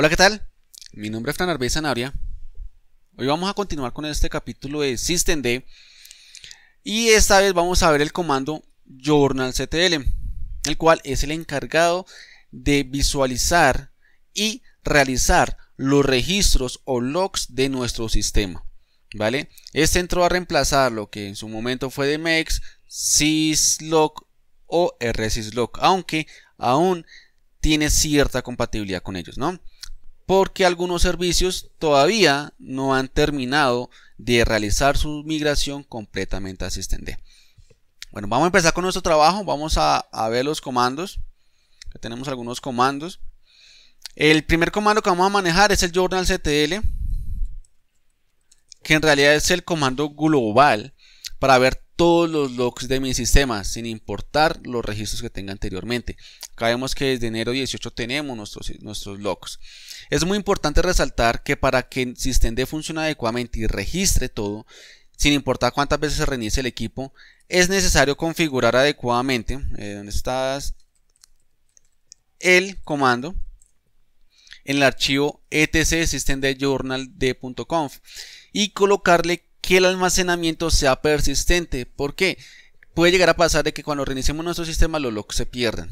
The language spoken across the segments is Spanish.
Hola, ¿qué tal? Mi nombre es Fran Arbeza Naria. Hoy vamos a continuar con este capítulo de SystemD y esta vez vamos a ver el comando journalctl, el cual es el encargado de visualizar y realizar los registros o logs de nuestro sistema. ¿Vale? Este entró a reemplazar lo que en su momento fue de syslog o rsyslog, aunque aún tiene cierta compatibilidad con ellos, ¿no? porque algunos servicios todavía no han terminado de realizar su migración completamente a SystemD. Bueno, vamos a empezar con nuestro trabajo, vamos a, ver los comandos, tenemos algunos comandos. El primer comando que vamos a manejar es el journalctl, que en realidad es el comando global para ver todos los logs de mi sistema, sin importar los registros que tenga anteriormente. Acá vemos que desde enero 18 tenemos nuestros, nuestros logs. Es muy importante resaltar que para que SystemD funcione adecuadamente y registre todo, sin importar cuántas veces se reinicie el equipo, es necesario configurar adecuadamente, eh, estás? El comando en el archivo etc y colocarle que el almacenamiento sea persistente. ¿Por qué? Puede llegar a pasar de que cuando reiniciemos nuestro sistema los logs se pierdan.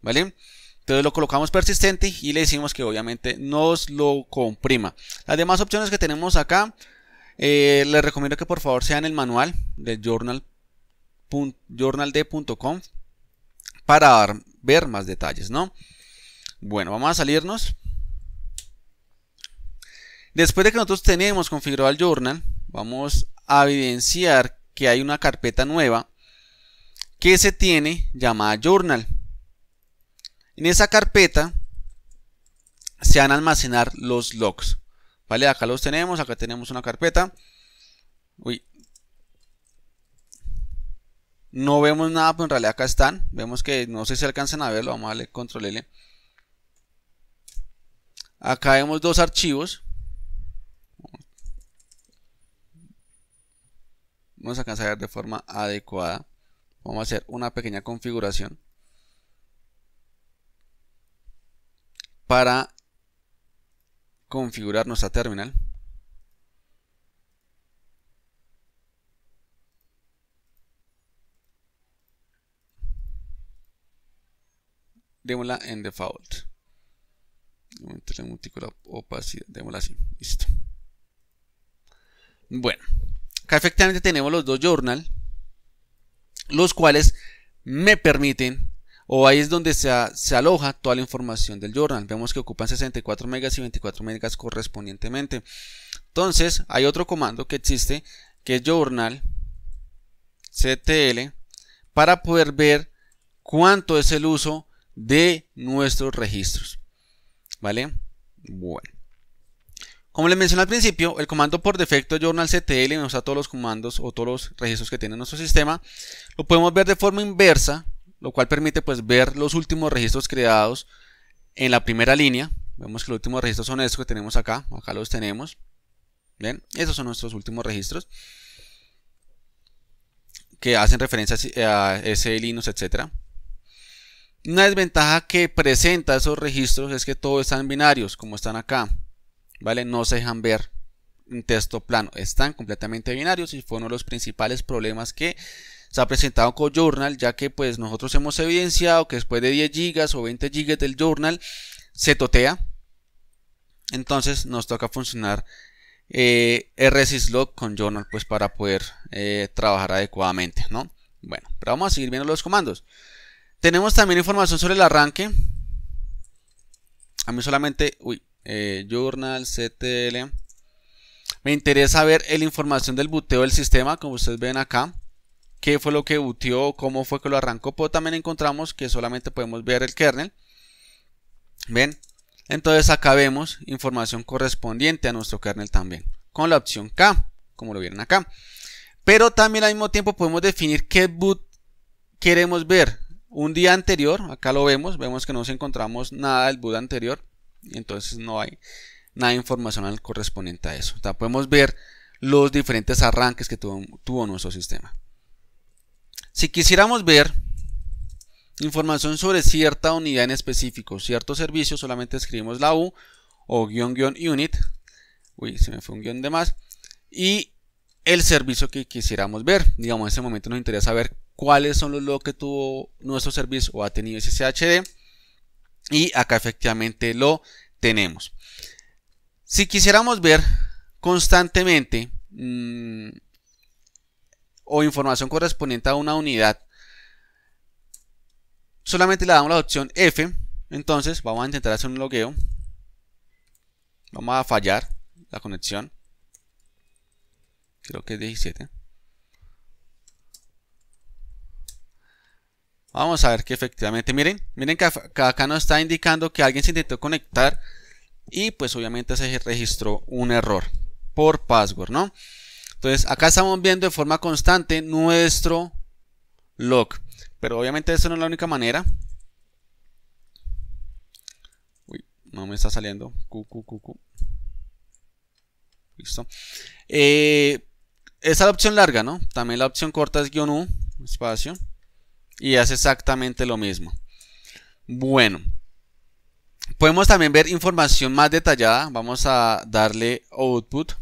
¿Vale? Entonces lo colocamos persistente y le decimos que obviamente nos lo comprima. Las demás opciones que tenemos acá, eh, les recomiendo que por favor sean el manual de journal, para ver más detalles, ¿no? Bueno, vamos a salirnos. Después de que nosotros tenemos configurado el journal, vamos a evidenciar que hay una carpeta nueva que se tiene llamada journal. En esa carpeta se van a almacenar los logs. Vale, acá los tenemos, acá tenemos una carpeta. Uy. No vemos nada, pero en realidad acá están. Vemos que no sé si alcanzan a verlo, vamos a darle control L. Acá vemos dos archivos. vamos a ver de forma adecuada. Vamos a hacer una pequeña configuración para configurar nuestra terminal. démosla en default. opacidad, démosla así, listo. Bueno, Acá efectivamente tenemos los dos journal, los cuales me permiten, o ahí es donde se, aloja toda la información del journal. Vemos que ocupan 64 megas y 24 megas correspondientemente. Entonces, hay otro comando que existe, que es journal ctl, para poder ver cuánto es el uso de nuestros registros. ¿Vale? Bueno. Como les mencioné al principio, el comando por defecto journalctl, ctl nos da todos los comandos o todos los registros que tiene nuestro sistema. Lo podemos ver de forma inversa, lo cual permite pues ver los últimos registros creados en la primera línea. Vemos que los últimos registros son estos que tenemos acá, acá los tenemos. Bien, esos son nuestros últimos registros que hacen referencia a ese Linux, etcétera. Una desventaja que presenta esos registros es que todos están binarios, como están acá. ¿vale? No se dejan ver Un texto plano, están completamente binarios y fue uno de los principales problemas que se ha presentado con Journal, ya que pues nosotros hemos evidenciado que después de 10 GB o 20 GB del Journal se totea, entonces nos toca funcionar eh, RSyslog con Journal pues para poder eh, trabajar adecuadamente, ¿no? Bueno, pero vamos a seguir viendo los comandos. Tenemos también información sobre el arranque. A mí solamente, uy, eh, journal, CTL. Me interesa ver la información del buteo del sistema, como ustedes ven acá. ¿Qué fue lo que buteó? ¿Cómo fue que lo arrancó? Pero también encontramos que solamente podemos ver el kernel. ¿Ven? Entonces acá vemos información correspondiente a nuestro kernel también. Con la opción K, como lo vieron acá. Pero también al mismo tiempo podemos definir qué boot queremos ver. Un día anterior, acá lo vemos, vemos que no nos encontramos nada del boot anterior entonces no hay nada informacional correspondiente a eso. podemos ver los diferentes arranques que tuvo, nuestro sistema. Si quisiéramos ver información sobre cierta unidad en específico, cierto servicio, solamente escribimos la U o guión unit. Uy, se me fue un guión de más. Y el servicio que quisiéramos ver. Digamos, en este momento nos interesa saber cuáles son los logs que tuvo nuestro servicio o ha tenido ese CHD y acá efectivamente lo tenemos. Si quisiéramos ver constantemente mm, o información correspondiente a una unidad, solamente le damos la opción F. Entonces vamos a intentar hacer un logueo. Vamos a fallar la conexión. Creo que es 17. Vamos a ver que efectivamente, miren, miren que acá nos está indicando que alguien se intentó conectar y pues obviamente se registró un error por password, ¿no? Entonces acá estamos viendo de forma constante nuestro log, pero obviamente eso no es la única manera. Uy, no me está saliendo. Cu, cu, Listo. Eh, esa es la opción larga, ¿no? También la opción corta es guión U, espacio y hace exactamente lo mismo. Bueno, podemos también ver información más detallada. Vamos a darle output.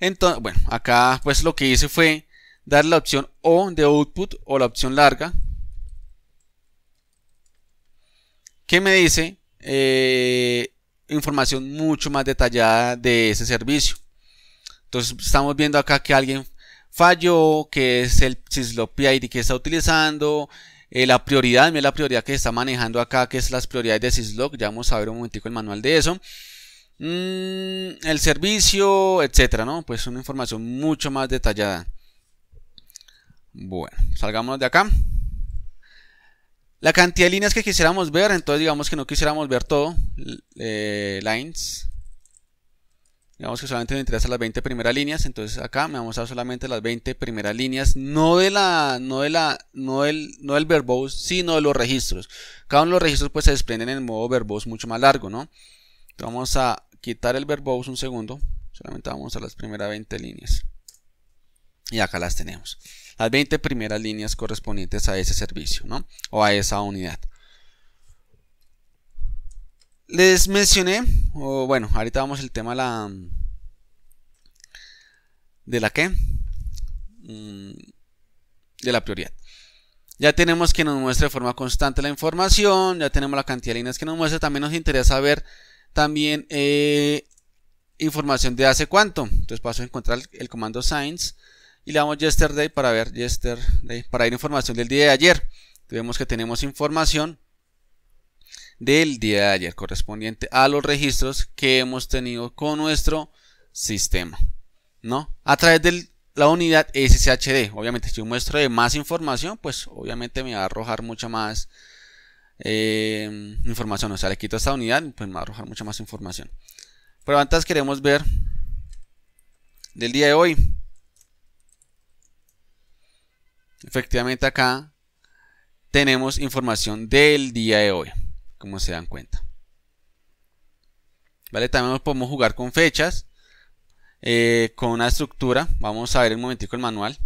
Entonces, bueno, acá pues lo que hice fue dar la opción O de output o la opción larga. Que me dice eh, información mucho más detallada de ese servicio. Entonces estamos viendo acá que alguien fallo, que es el pid que está utilizando, eh, la prioridad, mira la prioridad que está manejando acá, que es las prioridades de syslog, ya vamos a ver un momentico el manual de eso. Mm, el servicio, etcétera, ¿no? Pues una información mucho más detallada. Bueno, salgamos de acá. La cantidad de líneas que quisiéramos ver, entonces digamos que no quisiéramos ver todo. Eh, lines. Digamos que solamente me interesa las 20 primeras líneas, entonces acá me vamos a dar solamente las 20 primeras líneas, no de la, no de la, no del, no verbose, sino de los registros. Cada uno de los registros pues se desprenden en el modo verbose mucho más largo, ¿no? vamos a quitar el verbose un segundo, solamente vamos a las primeras 20 líneas. Y acá las tenemos. Las 20 primeras líneas correspondientes a ese servicio, ¿no? O a esa unidad. Les mencioné, o bueno, ahorita vamos el tema de la. ¿De la qué? Mm, de la prioridad. Ya tenemos que nos muestre de forma constante la información, ya tenemos la cantidad de líneas que nos muestra. También nos interesa ver también eh, información de hace cuánto. Entonces paso a encontrar el, comando signs y le damos yesterday para ver yesterday, para ver información del día de ayer. Vemos que tenemos información del día de ayer correspondiente a los registros que hemos tenido con nuestro sistema. ¿no? A través de la unidad SSHD. Obviamente, si yo muestro de más información, pues obviamente me va a arrojar mucha más eh, información. O sea, le quito esta unidad, pues me va a arrojar mucha más información. Pero antes queremos ver del día de hoy. Efectivamente acá tenemos información del día de hoy como se dan cuenta. ¿Vale? También podemos jugar con fechas, eh, con una estructura. Vamos a ver un momentico el manual.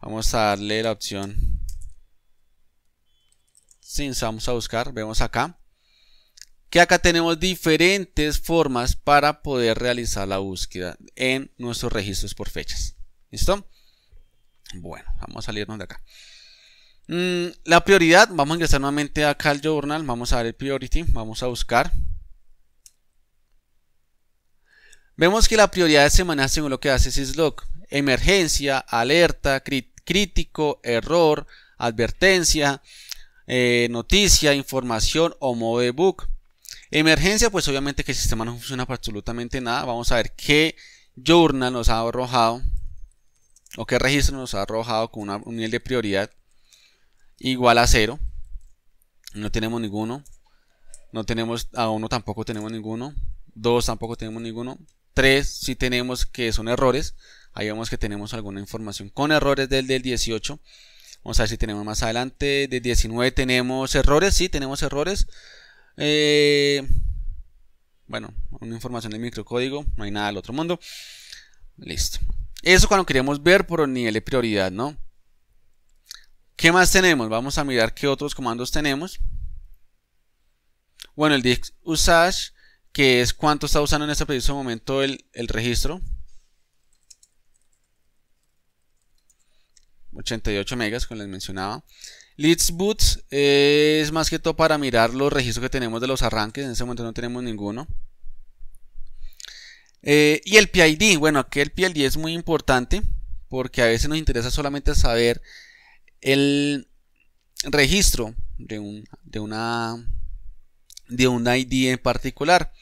Vamos a darle la opción sin sí, vamos a buscar, vemos acá que acá tenemos diferentes formas para poder realizar la búsqueda en nuestros registros por fechas. ¿Listo? Bueno, vamos a salirnos de acá. Mm, la prioridad, vamos a ingresar nuevamente acá al journal, vamos a ver el priority, vamos a buscar. Vemos que la prioridad de semana según lo que hace Syslog. Emergencia, alerta, crítico, error, advertencia, eh, noticia, información o modo book. Emergencia, pues obviamente que el sistema no funciona para absolutamente nada. Vamos a ver qué journal nos ha arrojado o qué registro nos ha arrojado con un nivel de prioridad igual a 0. No tenemos ninguno. No tenemos a 1 tampoco tenemos ninguno. dos tampoco tenemos ninguno. 3 sí tenemos que son errores. Ahí vemos que tenemos alguna información con errores del, del 18. Vamos a ver si tenemos más adelante. del 19 tenemos errores. Sí, tenemos errores. Eh, bueno, una información de microcódigo. No hay nada del otro mundo. Listo. Eso cuando queremos ver por nivel de prioridad, ¿no? ¿Qué más tenemos? Vamos a mirar qué otros comandos tenemos. Bueno, el disk usage, que es cuánto está usando en este preciso momento el, registro. 88 megas, como les mencionaba. Leads boots eh, es más que todo para mirar los registros que tenemos de los arranques. En este momento no tenemos ninguno. Eh, y el PID, bueno, aquí el PID es muy importante porque a veces nos interesa solamente saber el registro de, un, de una de ID en particular.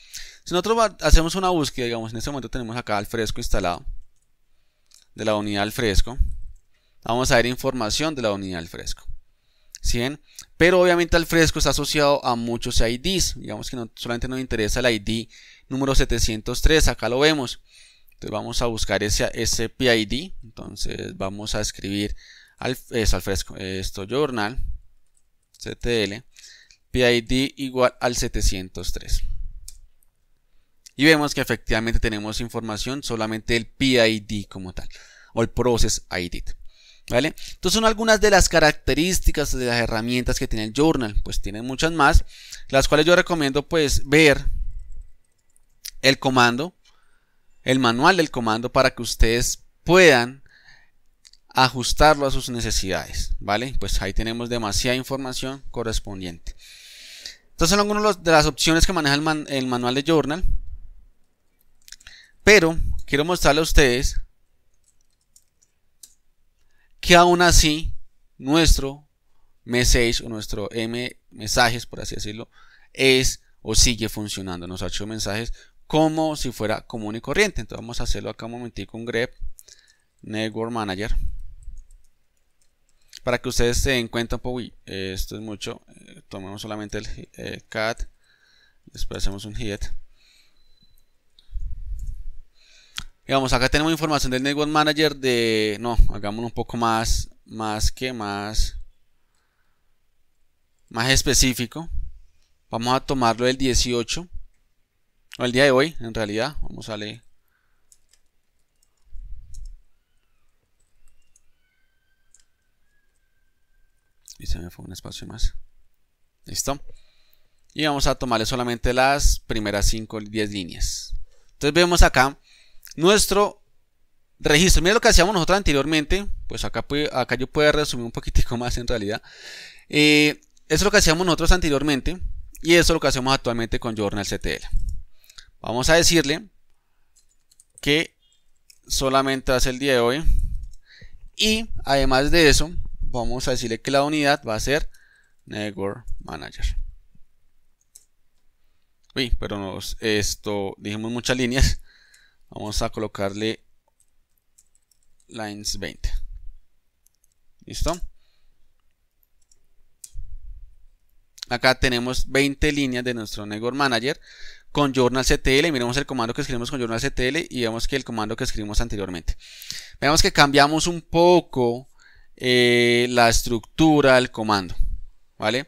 Si nosotros hacemos una búsqueda, digamos, en este momento tenemos acá al fresco instalado de la unidad al fresco. Vamos a ver información de la unidad al fresco. Pero obviamente al fresco está asociado a muchos IDs. Digamos que no, solamente nos interesa el ID número 703, acá lo vemos. Entonces vamos a buscar ese, ese PID, entonces vamos a escribir al, al fresco, esto journal, CTL, PID igual al 703. Y vemos que efectivamente tenemos información solamente el PID como tal, o el Process ID. ¿Vale? Entonces son algunas de las características de las herramientas que tiene el journal, pues tienen muchas más, las cuales yo recomiendo pues ver el comando, el manual del comando para que ustedes puedan ajustarlo a sus necesidades, ¿vale? Pues ahí tenemos demasiada información correspondiente. Entonces son algunas de las opciones que maneja el, manual de Journal. Pero quiero mostrarle a ustedes que aún así nuestro message o nuestro M mensajes, por así decirlo, es o sigue funcionando. nos ha hecho mensajes como si fuera común y corriente. Entonces vamos a hacerlo acá un momentico, con grep network manager. Para que ustedes se den cuenta un eh, esto es mucho, eh, tomemos solamente el eh, cat, después hacemos un hit. Y vamos, acá tenemos información del network manager de, no, hagámoslo un poco más, más que más, más específico. Vamos a tomarlo del 18 el día de hoy, en realidad, vamos a leer. Y se me fue un espacio más. Listo. Y vamos a tomarle solamente las primeras 5 10 líneas. Entonces vemos acá nuestro registro. Mira lo que hacíamos nosotros anteriormente. Pues acá, acá yo puedo resumir un poquitico más en realidad. Eh, eso es lo que hacíamos nosotros anteriormente. Y eso es lo que hacemos actualmente con Journal CTL. Vamos a decirle que solamente hace el día de hoy. Y además de eso, vamos a decirle que la unidad va a ser Network Manager. Uy, pero nos, esto dijimos muchas líneas. Vamos a colocarle lines 20. ¿Listo? Acá tenemos 20 líneas de nuestro Network Manager con journalctl, Miremos el comando que escribimos con journalctl y vemos que el comando que escribimos anteriormente. vemos que cambiamos un poco eh, la estructura del comando. ¿Vale?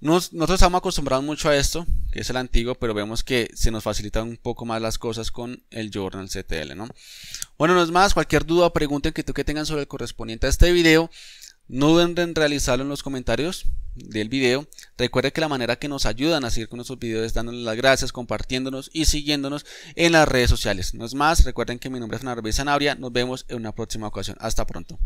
nosotros estamos acostumbrados mucho a esto, que es el antiguo, pero vemos que se nos facilitan un poco más las cosas con el journalctl ¿no? Bueno, no es más, cualquier duda o pregunta que tengan sobre el correspondiente a este video, no duden en realizarlo en los comentarios del video. Recuerde que la manera que nos ayudan a seguir con nuestros videos es dándonos las gracias, compartiéndonos y siguiéndonos en las redes sociales. No es más, recuerden que mi nombre es Narbe Sanabria. Nos vemos en una próxima ocasión. Hasta pronto.